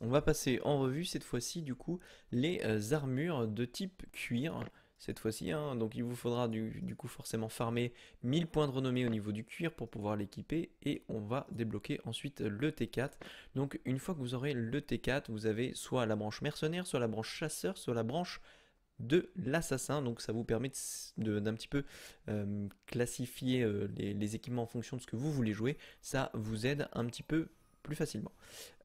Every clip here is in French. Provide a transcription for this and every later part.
on va passer en revue cette fois-ci du coup les euh, armures de type cuir cette fois-ci. Hein. Donc il vous faudra du, coup forcément farmer 1000 points de renommée au niveau du cuir pour pouvoir l'équiper et on va débloquer ensuite le T4. Donc une fois que vous aurez le T4, vous avez soit la branche mercenaire, soit la branche chasseur, soit la branche de l'assassin. Donc ça vous permet d'un petit peu euh, classifier euh, les, équipements en fonction de ce que vous voulez jouer. Ça vous aide un petit peu facilement.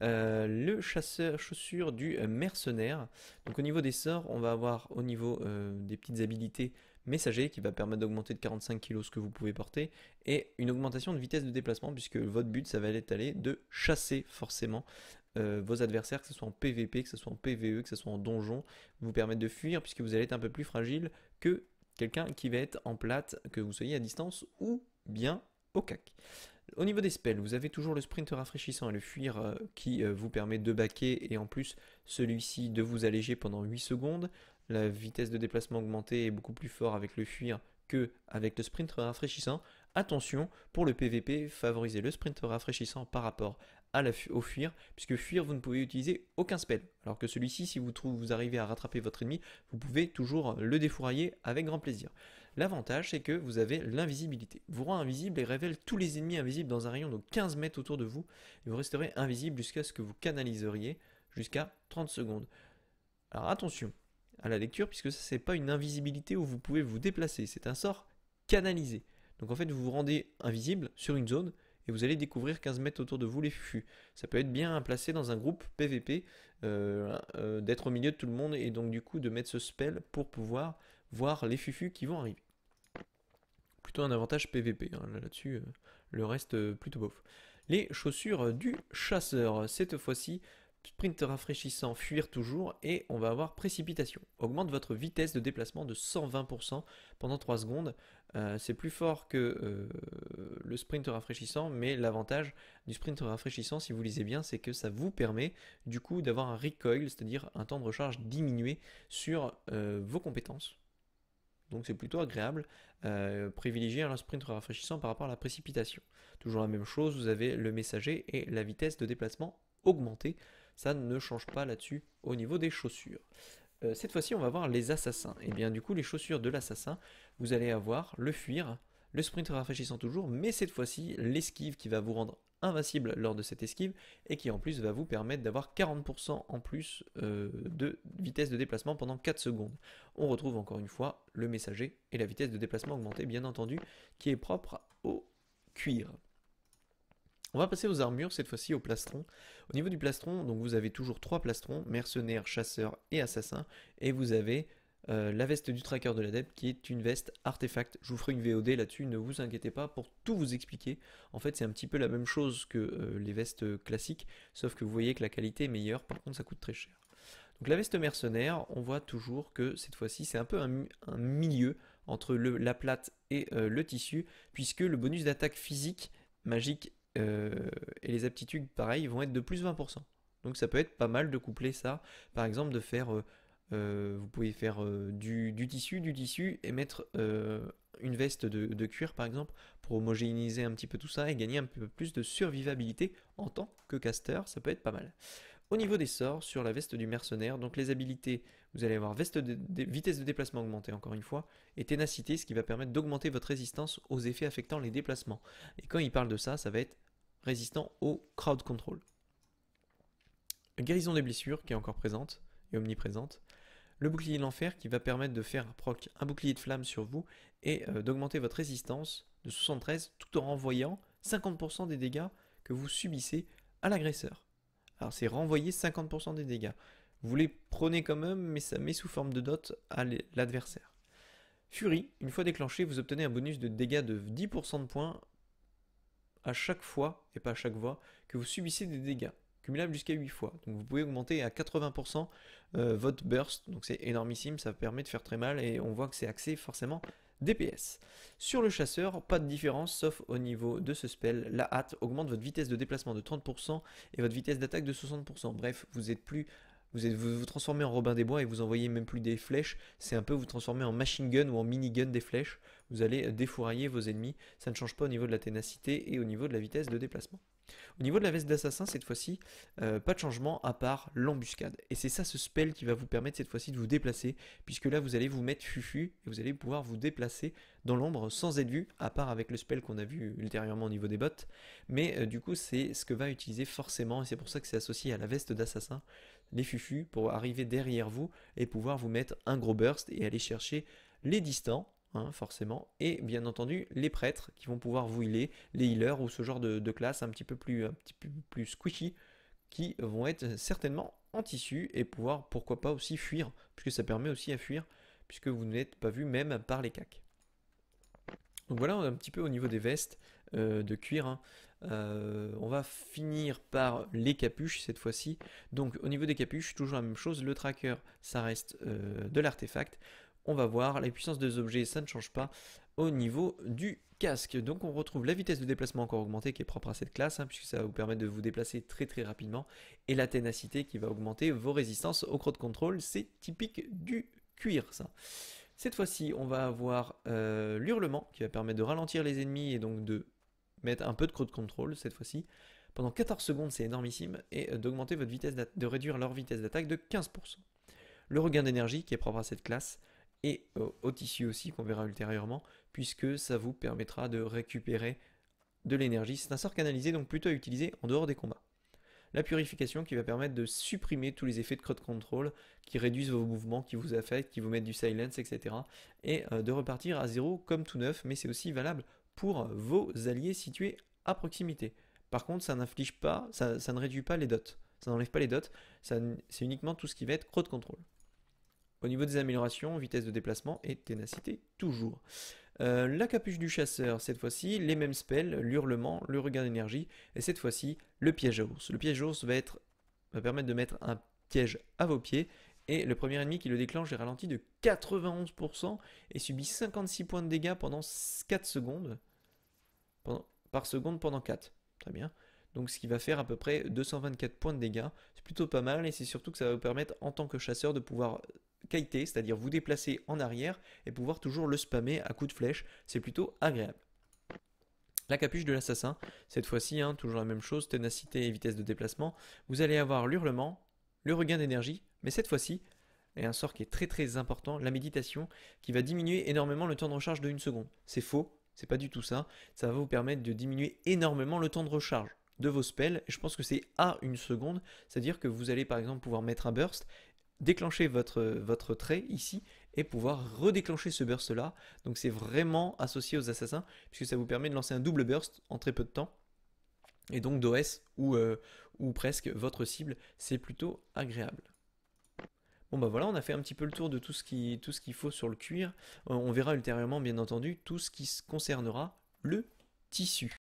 Euh, le chasseur chaussure du euh, mercenaire. Donc au niveau des sorts, on va avoir au niveau euh, des petites habilités messager qui va permettre d'augmenter de 45 kg ce que vous pouvez porter et une augmentation de vitesse de déplacement puisque votre but ça va être aller de chasser forcément vos adversaires, que ce soit en PVP, que ce soit en PVE, que ce soit en donjon, vous permettre de fuir puisque vous allez être un peu plus fragile que quelqu'un qui va être en plate, que vous soyez à distance ou bien au cac. Au niveau des spells, vous avez toujours le sprint rafraîchissant et le fuir euh, qui euh, vous permet de baquer et en plus celui-ci de vous alléger pendant 8 secondes. La vitesse de déplacement augmentée est beaucoup plus forte avec le fuir que avec le sprint rafraîchissant. Attention, pour le PVP, favorisez le sprint rafraîchissant par rapport au fuir, puisque fuir, vous ne pouvez utiliser aucun spell. Alors que celui-ci, si vous, vous arrivez à rattraper votre ennemi, vous pouvez toujours le défourailler avec grand plaisir. L'avantage, c'est que vous avez l'invisibilité. Vous rend invisible et révèle tous les ennemis invisibles dans un rayon de 15 mètres autour de vous, et vous resterez invisible jusqu'à ce que vous canaliseriez jusqu'à 30 secondes. Alors attention à la lecture, puisque ça, n'est pas une invisibilité où vous pouvez vous déplacer, c'est un sort canalisé. Donc en fait, vous vous rendez invisible sur une zone, et vous allez découvrir 15 mètres autour de vous les fufus. Ça peut être bien placé dans un groupe PVP, euh, euh, d'être au milieu de tout le monde et donc du coup de mettre ce spell pour pouvoir voir les fufus qui vont arriver un avantage PVP. Hein, là-dessus, euh, le reste euh, plutôt beau Les chaussures du chasseur. Cette fois-ci, sprint rafraîchissant, fuir toujours, et on va avoir précipitation. Augmente votre vitesse de déplacement de 120% pendant 3 secondes. Euh, c'est plus fort que le sprint rafraîchissant, mais l'avantage du sprint rafraîchissant, si vous lisez bien, c'est que ça vous permet du coup d'avoir un recoil, c'est-à-dire un temps de recharge diminué sur vos compétences. Donc c'est plutôt agréable. Euh, privilégier un sprint rafraîchissant par rapport à la précipitation. Toujours la même chose, vous avez le messager et la vitesse de déplacement augmentée. Ça ne change pas là-dessus au niveau des chaussures. Euh, cette fois-ci, on va voir les assassins. Et eh bien du coup, les chaussures de l'assassin, vous allez avoir le fuir, le sprint rafraîchissant toujours, mais cette fois-ci, l'esquive qui va vous rendre invincible lors de cette esquive et qui en plus va vous permettre d'avoir 40% en plus euh, de vitesse de déplacement pendant 4 secondes. On retrouve encore une fois le messager et la vitesse de déplacement augmentée bien entendu qui est propre au cuir. On va passer aux armures, cette fois-ci au plastron. Au niveau du plastron, donc vous avez toujours trois plastrons, mercenaires, chasseurs et assassins, et vous avez euh, la veste du tracker de l'adepte qui est une veste artefact. Je vous ferai une VOD là-dessus, ne vous inquiétez pas pour tout vous expliquer. En fait, c'est un petit peu la même chose que euh, les vestes classiques, sauf que vous voyez que la qualité est meilleure, par contre ça coûte très cher. Donc la veste mercenaire, on voit toujours que cette fois-ci c'est un peu un, milieu entre la plate et euh, le tissu, puisque le bonus d'attaque physique, magique et les aptitudes pareil vont être de plus 20%. Donc ça peut être pas mal de coupler ça, par exemple de faire euh, vous pouvez faire euh, du, tissu, du tissu et mettre euh, une veste de, cuir par exemple pour homogénéiser un petit peu tout ça et gagner un peu plus de survivabilité en tant que caster, ça peut être pas mal. Au niveau des sorts, sur la veste du mercenaire, donc les habilités, vous allez avoir vitesse de déplacement augmentée encore une fois, et ténacité, ce qui va permettre d'augmenter votre résistance aux effets affectant les déplacements. Et quand il parle de ça, ça va être résistant au crowd control. Guérison des blessures qui est encore présente et omniprésente le bouclier de l'enfer qui va permettre de faire proc un bouclier de flamme sur vous et euh, d'augmenter votre résistance de 73 tout en renvoyant 50% des dégâts que vous subissez à l'agresseur. Alors c'est renvoyer 50% des dégâts. Vous les prenez quand même, mais ça met sous forme de dot à l'adversaire. Fury, une fois déclenché, vous obtenez un bonus de dégâts de 10% de points à chaque fois, et pas à chaque fois que vous subissez des dégâts cumulable jusqu'à 8 fois. Donc vous pouvez augmenter à 80% euh, votre burst, donc c'est énormissime, ça permet de faire très mal et on voit que c'est axé forcément DPS. Sur le chasseur, pas de différence sauf au niveau de ce spell, la hâte augmente votre vitesse de déplacement de 30% et votre vitesse d'attaque de 60%. Bref, vous êtes plus vous, êtes, vous, transformez en Robin des Bois et vous envoyez même plus des flèches. C'est un peu vous transformer en machine gun ou en mini gun des flèches. Vous allez défourailler vos ennemis. Ça ne change pas au niveau de la ténacité et au niveau de la vitesse de déplacement. Au niveau de la veste d'assassin, cette fois-ci, euh, pas de changement à part l'embuscade. Et c'est ça ce spell qui va vous permettre cette fois-ci de vous déplacer, puisque là vous allez vous mettre fufu et vous allez pouvoir vous déplacer dans l'ombre sans être vu, à part avec le spell qu'on a vu ultérieurement au niveau des bottes. Mais euh, du coup, c'est ce que va utiliser forcément, et c'est pour ça que c'est associé à la veste d'assassin, les fufus, pour arriver derrière vous et pouvoir vous mettre un gros burst et aller chercher les distants Hein, forcément, et bien entendu les prêtres qui vont pouvoir vous healer, les healers ou ce genre de, classe un petit peu plus, un petit peu plus squishy, qui vont être certainement en tissu et pouvoir pourquoi pas aussi fuir, puisque ça permet aussi à fuir, puisque vous n'êtes pas vu même par les cacs. Donc voilà un petit peu au niveau des vestes euh, de cuir. Hein. Euh, on va finir par les capuches cette fois-ci. Donc au niveau des capuches, toujours la même chose, le tracker ça reste euh, de l'artefact on va voir. les puissances des objets, ça ne change pas au niveau du casque. Donc on retrouve la vitesse de déplacement encore augmentée qui est propre à cette classe, hein, puisque ça va vous permettre de vous déplacer très très rapidement, et la ténacité qui va augmenter vos résistances au de contrôle, c'est typique du cuir ça. Cette fois-ci, on va avoir euh, l'hurlement qui va permettre de ralentir les ennemis et donc de mettre un peu de de contrôle, cette fois-ci. Pendant 14 secondes, c'est énormissime, et d'augmenter votre vitesse de réduire leur vitesse d'attaque de 15%. Le regain d'énergie qui est propre à cette classe, et euh, au, tissu aussi qu'on verra ultérieurement, puisque ça vous permettra de récupérer de l'énergie. C'est un sort canalisé, donc plutôt à utiliser en dehors des combats. La purification qui va permettre de supprimer tous les effets de crowd control qui réduisent vos mouvements, qui vous affectent, qui vous mettent du silence, etc. Et euh, de repartir à zéro comme tout neuf, mais c'est aussi valable pour vos alliés situés à proximité. Par contre, ça n'inflige pas, ça, ça, ne réduit pas les dots, ça n'enlève pas les dots, c'est uniquement tout ce qui va être crowd control. Au niveau des améliorations, vitesse de déplacement et ténacité, toujours. Euh, la capuche du chasseur, cette fois-ci, les mêmes spells, l'hurlement, le regain d'énergie, et cette fois-ci, le piège à ours. Le piège à ours va, permettre de mettre un piège à vos pieds, et le premier ennemi qui le déclenche est ralenti de 91% et subit 56 points de dégâts pendant 4 secondes, par seconde pendant 4. Très bien. Donc ce qui va faire à peu près 224 points de dégâts. C'est plutôt pas mal et c'est surtout que ça va vous permettre en tant que chasseur de pouvoir c'est-à-dire vous déplacer en arrière et pouvoir toujours le spammer à coups de flèche. C'est plutôt agréable. La capuche de l'assassin, cette fois-ci, hein, toujours la même chose, ténacité et vitesse de déplacement. Vous allez avoir l'hurlement, le regain d'énergie, mais cette fois-ci, et un sort qui est très très important, la méditation, qui va diminuer énormément le temps de recharge de 1 seconde. C'est faux, c'est pas du tout ça. Ça va vous permettre de diminuer énormément le temps de recharge de vos spells. Et je pense que c'est à une seconde, c'est-à-dire que vous allez par exemple pouvoir mettre un burst déclencher votre, votre trait ici et pouvoir redéclencher ce burst là. Donc c'est vraiment associé aux assassins puisque ça vous permet de lancer un double burst en très peu de temps. Et donc d'OS ou, euh, ou presque votre cible, c'est plutôt agréable. Bon bah voilà, on a fait un petit peu le tour de tout ce qui, tout ce qu'il faut sur le cuir. Euh, on verra ultérieurement bien entendu tout ce qui concernera le tissu.